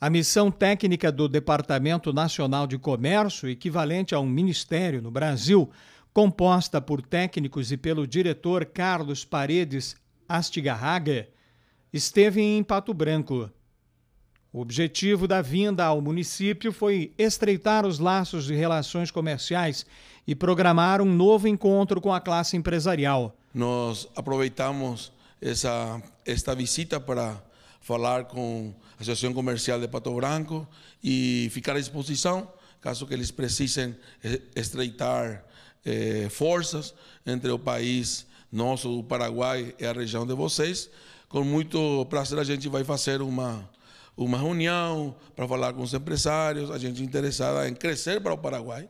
A missão técnica do Departamento Nacional de Comércio, equivalente a um ministério no Brasil, composta por técnicos e pelo diretor Carlos Paredes Astigarraga, esteve em Pato Branco. O objetivo da vinda ao município foi estreitar os laços de relações comerciais e programar um novo encontro com a classe empresarial. Nós aproveitamos essa, esta visita para falar com a Associação Comercial de Pato Branco e ficar à disposição, caso que eles precisem eh, estreitar eh, forças entre o país nosso, o Paraguai e a região de vocês. Com muito prazer a gente vai fazer uma, uma reunião para falar com os empresários, a gente interessada em crescer para o Paraguai.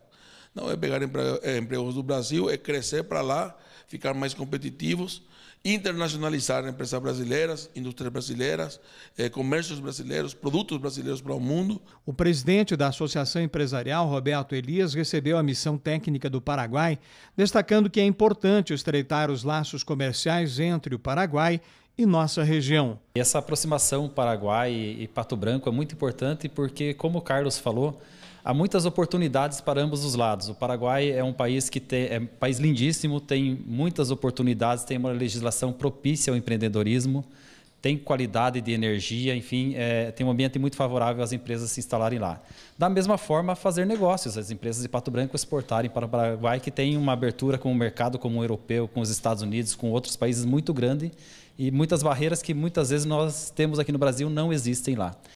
Não é pegar eh, empregos do Brasil, é crescer para lá, ficar mais competitivos internacionalizar empresas brasileiras, indústrias brasileiras, eh, comércios brasileiros, produtos brasileiros para o mundo. O presidente da Associação Empresarial, Roberto Elias, recebeu a missão técnica do Paraguai, destacando que é importante estreitar os laços comerciais entre o Paraguai e nossa região. Essa aproximação Paraguai e Pato Branco é muito importante porque, como o Carlos falou, há muitas oportunidades para ambos os lados. O Paraguai é um país que tem, é um país lindíssimo, tem muitas oportunidades, tem uma legislação propícia ao empreendedorismo tem qualidade de energia, enfim, é, tem um ambiente muito favorável às empresas se instalarem lá. Da mesma forma, fazer negócios, as empresas de Pato Branco exportarem para o Paraguai, que tem uma abertura com o mercado com o europeu, com os Estados Unidos, com outros países muito grande e muitas barreiras que muitas vezes nós temos aqui no Brasil não existem lá.